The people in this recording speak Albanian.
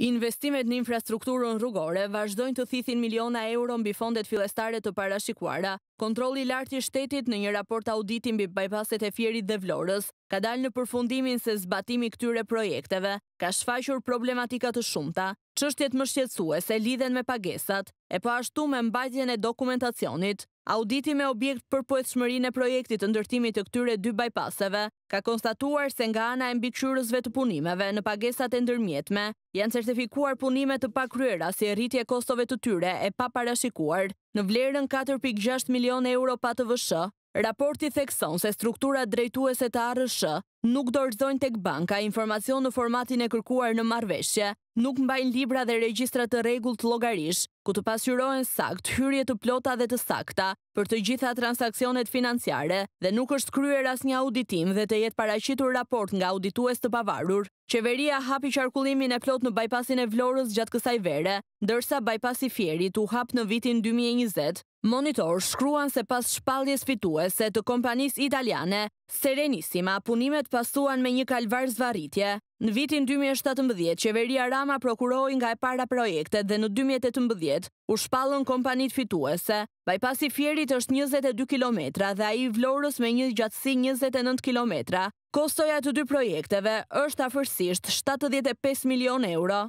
Investimet në infrastrukturën rrugore vazhdojnë të thithin miliona euro mbi fondet filestare të parashikuara. Kontrolli lartë i shtetit në një raport auditi mbi bypasset e fjerit dhe vlorës ka dalë në përfundimin se zbatimi këtyre projekteve ka shfaqur problematika të shumta, çështjet më shqetësuese lidhen me pagesat, e po ashtu me mbajtjen e dokumentacionit. Auditi me objekt për pojtë shmërin e projektit të ndërtimit të këtyre dy bajpaseve ka konstatuar se nga ana e mbiqyruzve të punimeve në pagesat e ndërmjetme janë certifikuar punime të pakryera si rritje kostove të tyre e pa parashikuar në vlerën 4.6 milion euro pa të vëshë Raporti thekson se struktura drejtuese të arëshë nuk dorëzojnë tek banka informacion në formatin e kërkuar në marveshje, nuk mbajnë libra dhe registrat të regull të logarish, ku të pasyrojnë sakt hyrje të plota dhe të sakta për të gjitha transakcionet financiare dhe nuk është kryer as një auditim dhe të jetë paraqitur raport nga auditues të pavarur. Qeveria hapi qarkullimin e plot në bajpasin e vlorës gjatë kësaj vere, dërsa bajpasi fjerit u hap në vitin 2020, Monitor shkruan se pas shpaljes fituese të kompanis italiane, Serenissima punimet pasuan me një kalvar zvaritje. Në vitin 2017, qeveria Rama prokuroi nga e para projekte dhe në 2018 u shpallën kompanit fituese, baj pas i fjerit është 22 km dhe a i vlorës me një gjatësi 29 km. Kostoja të dy projekteve është afërsisht 75 milion euro.